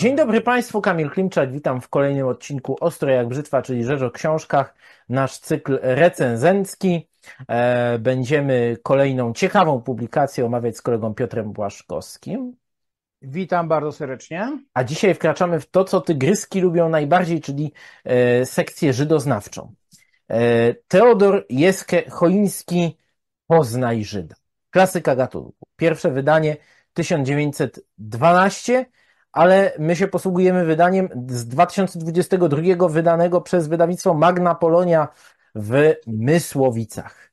Dzień dobry Państwu, Kamil Klimczak, witam w kolejnym odcinku Ostro jak Brzytwa, czyli Rzecz o Książkach, nasz cykl recenzencki. E, będziemy kolejną ciekawą publikację omawiać z kolegą Piotrem Błaszkowskim. Witam bardzo serdecznie. A dzisiaj wkraczamy w to, co tygryski lubią najbardziej, czyli e, sekcję żydoznawczą. E, Teodor Jeske Choiński, Poznaj Żyda. Klasyka gatunku. Pierwsze wydanie 1912 ale my się posługujemy wydaniem z 2022 wydanego przez wydawnictwo Magna Polonia w Mysłowicach.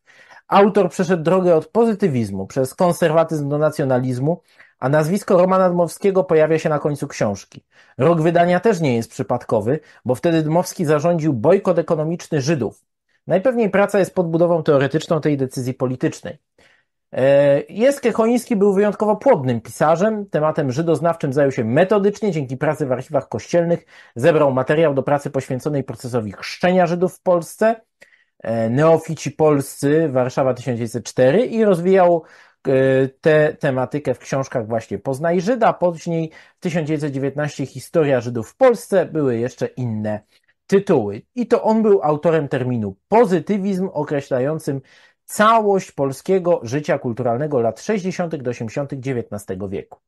Autor przeszedł drogę od pozytywizmu przez konserwatyzm do nacjonalizmu, a nazwisko Romana Dmowskiego pojawia się na końcu książki. Rok wydania też nie jest przypadkowy, bo wtedy Dmowski zarządził bojkot ekonomiczny Żydów. Najpewniej praca jest podbudową teoretyczną tej decyzji politycznej. E, Jest Kiechoński był wyjątkowo płodnym pisarzem. Tematem żydoznawczym zajął się metodycznie, dzięki pracy w archiwach kościelnych. Zebrał materiał do pracy poświęconej procesowi chrzczenia Żydów w Polsce. E, Neofici polscy, Warszawa 1904 i rozwijał e, tę tematykę w książkach właśnie Poznaj Żyda, później w 1919 Historia Żydów w Polsce, były jeszcze inne tytuły. I to on był autorem terminu pozytywizm, określającym całość polskiego życia kulturalnego lat 60. do 80. XIX wieku.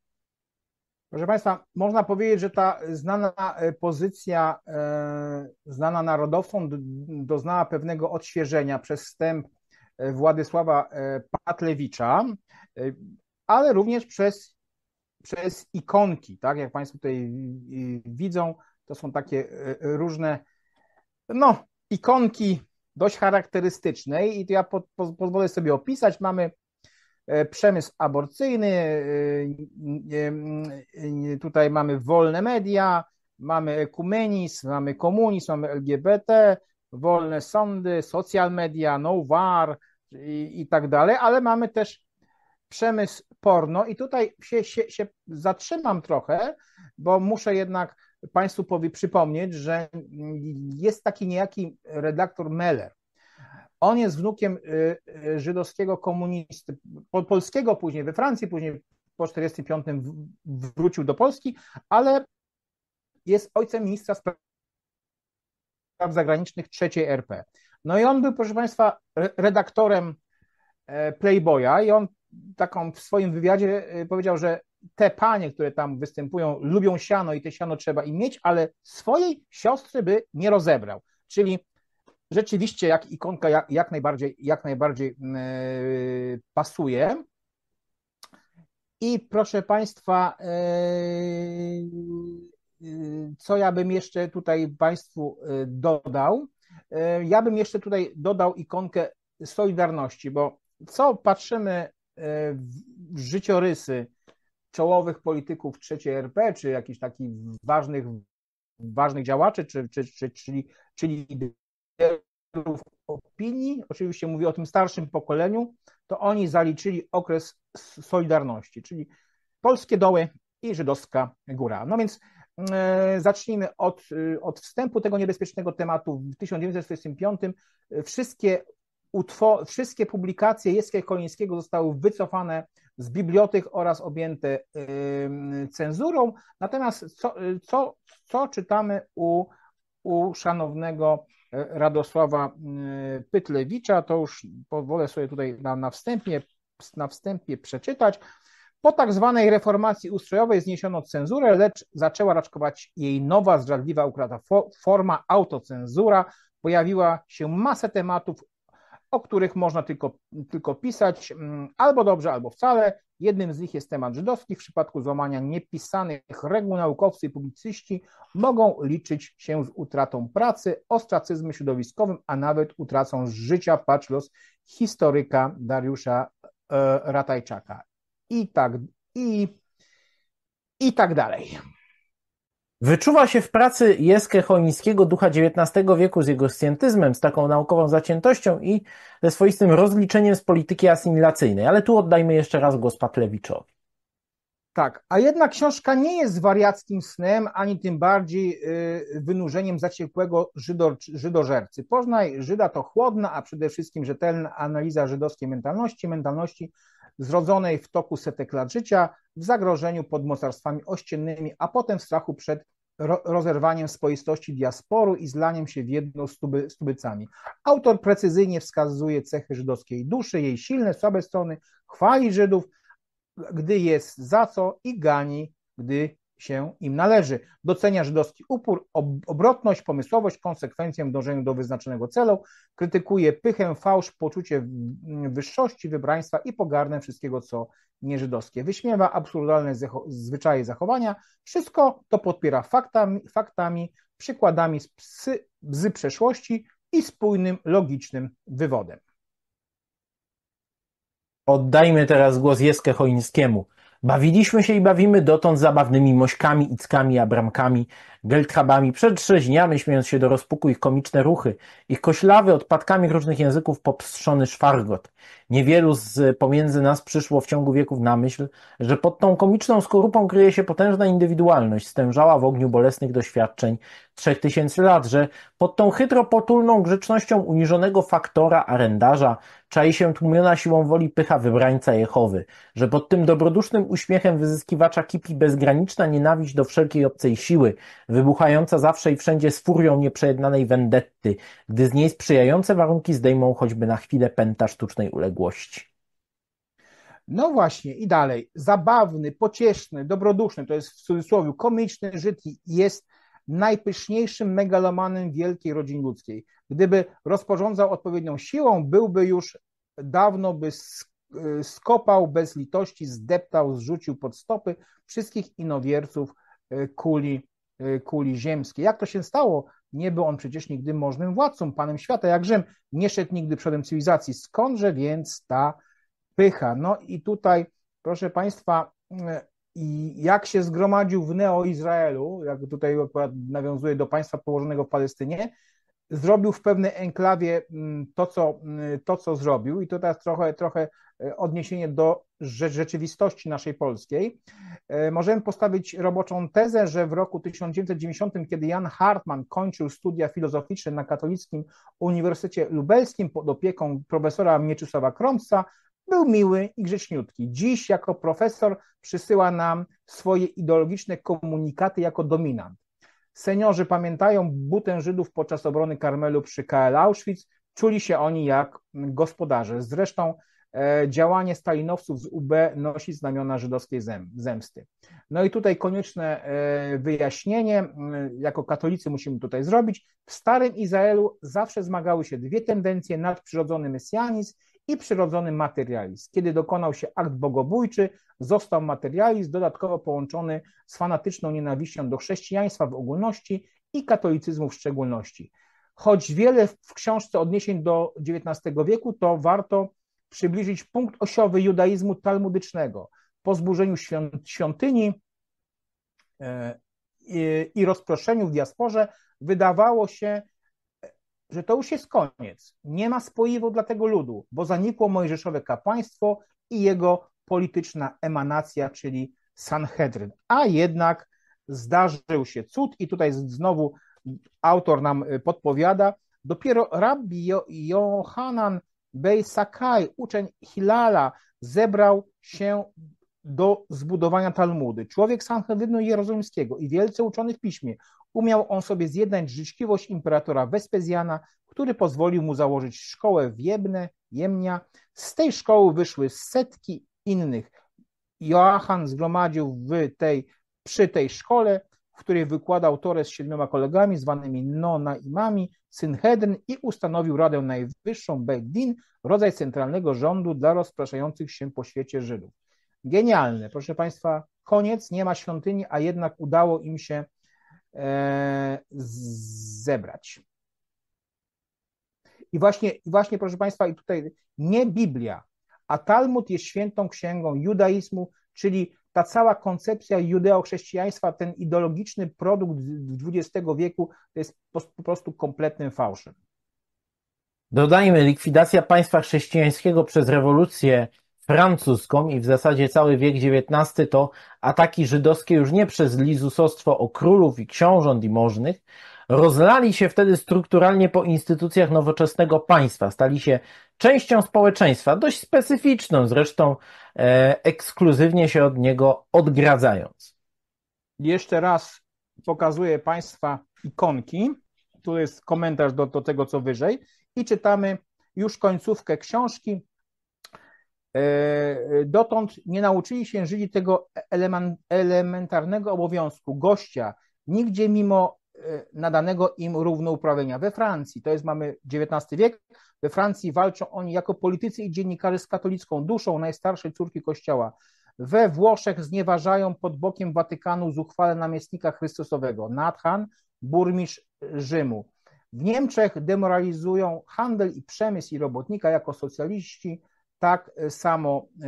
Proszę Państwa, można powiedzieć, że ta znana e, pozycja, e, znana narodowcom, doznała pewnego odświeżenia przez wstęp e, Władysława Patlewicza, ale również przez, przez ikonki, tak? Jak Państwo tutaj widzą, to są takie różne, no, ikonki dość charakterystycznej i to ja po, po, pozwolę sobie opisać. Mamy e, przemysł aborcyjny, e, e, tutaj mamy wolne media, mamy ekumenizm, mamy komunizm, mamy LGBT, wolne sądy, social media, no war i, i tak dalej, ale mamy też przemysł porno i tutaj się, się, się zatrzymam trochę, bo muszę jednak Państwu powie, przypomnieć, że jest taki niejaki redaktor Meller. On jest wnukiem y, y, żydowskiego komunisty, polskiego później, we Francji później po 1945 wrócił do Polski, ale jest ojcem ministra spraw zagranicznych III RP. No i on był, proszę Państwa, redaktorem e, Playboya i on taką w swoim wywiadzie y, powiedział, że te panie, które tam występują, lubią siano i te siano trzeba im mieć, ale swojej siostry by nie rozebrał. Czyli rzeczywiście jak ikonka jak, jak najbardziej, jak najbardziej yy, pasuje. I proszę Państwa, e, e, co ja bym jeszcze tutaj Państwu dodał? Ja bym jeszcze tutaj dodał ikonkę Solidarności, bo co patrzymy w życiorysy czołowych polityków trzeciej RP, czy jakichś takich ważnych, ważnych działaczy, czy, czy, czy, czyli, czyli liderów opinii, oczywiście mówię o tym starszym pokoleniu, to oni zaliczyli okres Solidarności, czyli polskie doły i żydowska góra. No więc e, zacznijmy od, e, od wstępu tego niebezpiecznego tematu. W 1945 e, wszystkie, wszystkie publikacje Jeskiego Kolińskiego zostały wycofane z bibliotek oraz objęte cenzurą. Natomiast co, co, co czytamy u, u szanownego e, Radosława y, Pytlewicza, to już pozwolę sobie tutaj na, na, wstępie, na wstępie przeczytać. Po tak zwanej reformacji ustrojowej zniesiono cenzurę, lecz zaczęła raczkować jej nowa, zdradliwa, ukradła forma autocenzura. Pojawiła się masa tematów o których można tylko, tylko pisać mm, albo dobrze, albo wcale. Jednym z nich jest temat żydowski. W przypadku złamania niepisanych reguł naukowcy i publicyści mogą liczyć się z utratą pracy, ostracyzmem środowiskowym, a nawet utracą życia, patrz los historyka Dariusza e, Ratajczaka. I tak, i, i tak dalej. Wyczuwa się w pracy Jeskę Chojnickiego ducha XIX wieku z jego scjentyzmem, z taką naukową zaciętością i ze swoistym rozliczeniem z polityki asymilacyjnej. Ale tu oddajmy jeszcze raz głos Patlewiczowi. Tak, a jednak książka nie jest wariackim snem, ani tym bardziej y, wynurzeniem zaciekłego żydożercy. Poznaj Żyda to chłodna, a przede wszystkim rzetelna analiza żydowskiej mentalności, mentalności zrodzonej w toku setek lat życia, w zagrożeniu pod mocarstwami ościennymi, a potem w strachu przed rozerwaniem spoistości diasporu i zlaniem się w jedno z tuby, Autor precyzyjnie wskazuje cechy żydowskiej duszy, jej silne, słabe strony, chwali Żydów, gdy jest za co i gani, gdy się im należy. Docenia żydowski upór, obrotność, pomysłowość, konsekwencję w dążeniu do wyznaczonego celu, krytykuje pychę, fałsz, poczucie wyższości, wybraństwa i pogarnę wszystkiego, co nieżydowskie. Wyśmiewa absurdalne zwyczaje zachowania. Wszystko to podpiera faktami, faktami przykładami z, z przeszłości i spójnym, logicznym wywodem. Oddajmy teraz głos Jeskę Choińskiemu. Bawiliśmy się i bawimy dotąd zabawnymi mośkami, ickami, abramkami, Geltrabami, przedrzeźniany, śmiejąc się do rozpuku ich komiczne ruchy, ich koślawy odpadkami różnych języków popstrzony szwargot. Niewielu z pomiędzy nas przyszło w ciągu wieków na myśl, że pod tą komiczną skorupą kryje się potężna indywidualność, stężała w ogniu bolesnych doświadczeń trzech tysięcy lat, że pod tą chytropotulną grzecznością uniżonego faktora, arendarza, czai się tłumiona siłą woli pycha wybrańca Jehowy, że pod tym dobrodusznym uśmiechem wyzyskiwacza kipi bezgraniczna nienawiść do wszelkiej obcej siły, wybuchająca zawsze i wszędzie z furią nieprzejednanej wendetty, gdy z niej sprzyjające warunki zdejmą choćby na chwilę pęta sztucznej uległości. No właśnie, i dalej. Zabawny, pocieszny, dobroduszny, to jest w cudzysłowie komiczny Żyd jest najpyszniejszym megalomanem wielkiej rodzin ludzkiej. Gdyby rozporządzał odpowiednią siłą, byłby już dawno by skopał bez litości, zdeptał, zrzucił pod stopy wszystkich inowierców e, kuli Y, kuli ziemskiej. Jak to się stało? Nie był on przecież nigdy możnym władcą, panem świata, jak Rzym. Nie szedł nigdy przodem cywilizacji. Skądże więc ta pycha? No i tutaj, proszę państwa, y, i jak się zgromadził w Neo-Izraelu, jak tutaj akurat nawiązuje do państwa położonego w Palestynie, zrobił w pewnej enklawie mm, to, co, mm, to, co zrobił, i to teraz trochę, trochę e, odniesienie do rzeczywistości naszej polskiej, e, możemy postawić roboczą tezę, że w roku 1990, kiedy Jan Hartmann kończył studia filozoficzne na Katolickim Uniwersytecie Lubelskim pod opieką profesora Mieczysława Kromca, był miły i grzeczniutki. Dziś jako profesor przysyła nam swoje ideologiczne komunikaty jako dominant. Seniorzy pamiętają butę Żydów podczas obrony Karmelu przy KL Auschwitz. Czuli się oni jak gospodarze. Zresztą e, działanie stalinowców z UB nosi znamiona żydowskiej zemsty. No i tutaj konieczne e, wyjaśnienie, jako katolicy musimy tutaj zrobić, w Starym Izraelu zawsze zmagały się dwie tendencje, nadprzyrodzony mesjanizm i przyrodzony materializm. Kiedy dokonał się akt bogobójczy, został materializm, dodatkowo połączony z fanatyczną nienawiścią do chrześcijaństwa w ogólności i katolicyzmu w szczególności. Choć wiele w książce odniesień do XIX wieku, to warto przybliżyć punkt osiowy judaizmu talmudycznego. Po zburzeniu świątyni e, i rozproszeniu w diasporze wydawało się, że to już jest koniec. Nie ma spoiwu dla tego ludu, bo zanikło Mojżeszowe kapłaństwo i jego polityczna emanacja, czyli Sanhedryn. A jednak zdarzył się cud, i tutaj znowu autor nam y, podpowiada, dopiero rabbi Johanan Bej Sakai, uczeń Hilala, zebrał się do zbudowania Talmudy. Człowiek Sanhedrynu Jerozolimskiego i wielce uczony w piśmie, umiał on sobie zjednać życzliwość imperatora Wespezjana, który pozwolił mu założyć szkołę w Jebne, Jemnia. Z tej szkoły wyszły setki innych. Joachan zgromadził w tej, przy tej szkole, w której wykładał Torę z siedmioma kolegami zwanymi Nonaimami, Synhedryn i ustanowił Radę Najwyższą Bejdin, rodzaj centralnego rządu dla rozpraszających się po świecie Żydów. Genialne, proszę Państwa, koniec, nie ma świątyni, a jednak udało im się E, zebrać. I właśnie, właśnie, proszę Państwa, i tutaj nie Biblia, a Talmud jest świętą księgą judaizmu, czyli ta cała koncepcja judeochrześcijaństwa, ten ideologiczny produkt XX wieku, to jest po prostu kompletnym fałszem. Dodajmy, likwidacja państwa chrześcijańskiego przez rewolucję francuską i w zasadzie cały wiek XIX to ataki żydowskie już nie przez lizusostwo o królów i książąt i możnych, rozlali się wtedy strukturalnie po instytucjach nowoczesnego państwa, stali się częścią społeczeństwa, dość specyficzną zresztą, e, ekskluzywnie się od niego odgradzając. Jeszcze raz pokazuję Państwa ikonki, tu jest komentarz do, do tego co wyżej i czytamy już końcówkę książki, E, e, dotąd nie nauczyli się Żydzi tego elementarnego obowiązku gościa nigdzie mimo e, nadanego im równouprawnienia. We Francji, to jest mamy XIX wiek, we Francji walczą oni jako politycy i dziennikarze z katolicką duszą najstarszej córki kościoła. We Włoszech znieważają pod bokiem Watykanu zuchwale namiestnika Chrystusowego, Nathan, burmistrz Rzymu. W Niemczech demoralizują handel i przemysł i robotnika jako socjaliści, tak samo e,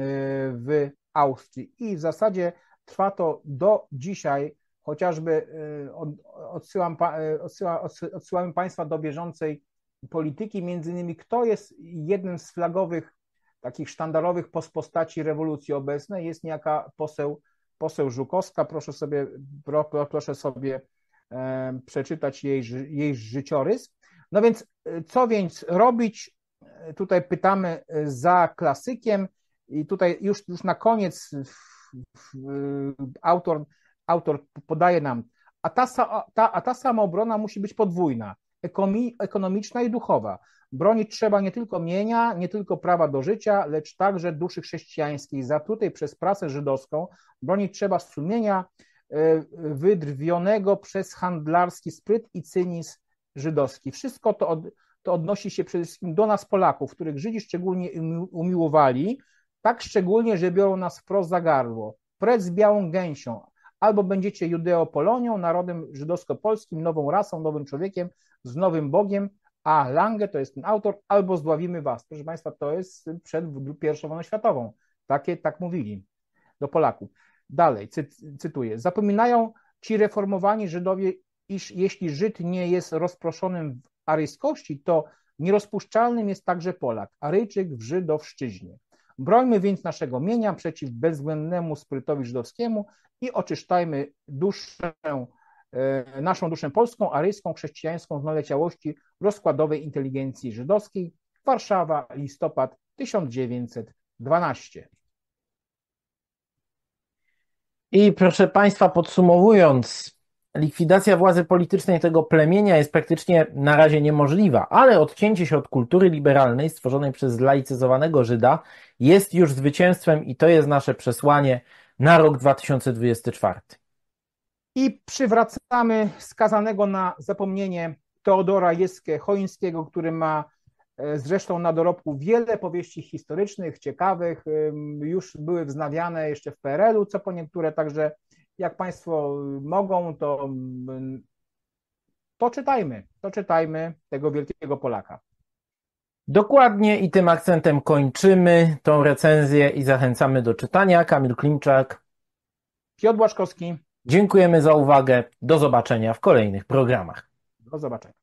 w Austrii. I w zasadzie trwa to do dzisiaj, chociażby e, odsyłam, e, odsyła, odsyłamy Państwa do bieżącej polityki, między innymi kto jest jednym z flagowych, takich sztandarowych postaci rewolucji obecnej, jest niejaka poseł, poseł Żukowska, proszę sobie, pro, pro, proszę sobie przeczytać jej, jej życiorys. No więc co więc robić? Tutaj pytamy e, za klasykiem i tutaj już, już na koniec autor, autor podaje nam, a ta, ta, a ta sama obrona musi być podwójna, ekonomiczna i duchowa. Bronić trzeba nie tylko mienia, nie tylko prawa do życia, lecz także duszy chrześcijańskiej. Zatrutej przez prasę żydowską bronić trzeba sumienia e, wydrwionego przez handlarski spryt i cynizm żydowski. Wszystko to od, to odnosi się przede wszystkim do nas Polaków, których Żydzi szczególnie umiłowali, tak szczególnie, że biorą nas wprost za gardło. Precz z białą gęsią, albo będziecie Judeopolonią, narodem żydowsko-polskim, nową rasą, nowym człowiekiem, z nowym Bogiem, a Lange to jest ten autor, albo zdławimy was. Proszę Państwa, to jest przed I wojną światową. Takie tak mówili do Polaków. Dalej, cy, cytuję. Zapominają ci reformowani Żydowie, iż jeśli Żyd nie jest rozproszonym w aryjskości, to nierozpuszczalnym jest także Polak, Aryjczyk w żydowszczyźnie. Brońmy więc naszego mienia przeciw bezwzględnemu sprytowi żydowskiemu i oczyszczajmy duszę, e, naszą duszę polską, aryjską, chrześcijańską z naleciałości rozkładowej inteligencji żydowskiej. Warszawa, listopad 1912. I proszę Państwa, podsumowując likwidacja władzy politycznej tego plemienia jest praktycznie na razie niemożliwa, ale odcięcie się od kultury liberalnej stworzonej przez laicyzowanego Żyda jest już zwycięstwem i to jest nasze przesłanie na rok 2024. I przywracamy skazanego na zapomnienie Teodora Jeskę Chońskiego, który ma e, zresztą na dorobku wiele powieści historycznych, ciekawych, już były wznawiane jeszcze w PRL-u, co po niektóre także jak Państwo mogą, to, mm, to czytajmy, to czytajmy tego wielkiego Polaka. Dokładnie i tym akcentem kończymy tą recenzję i zachęcamy do czytania. Kamil Klimczak. Piotr Błaszkowski. Dziękujemy za uwagę. Do zobaczenia w kolejnych programach. Do zobaczenia.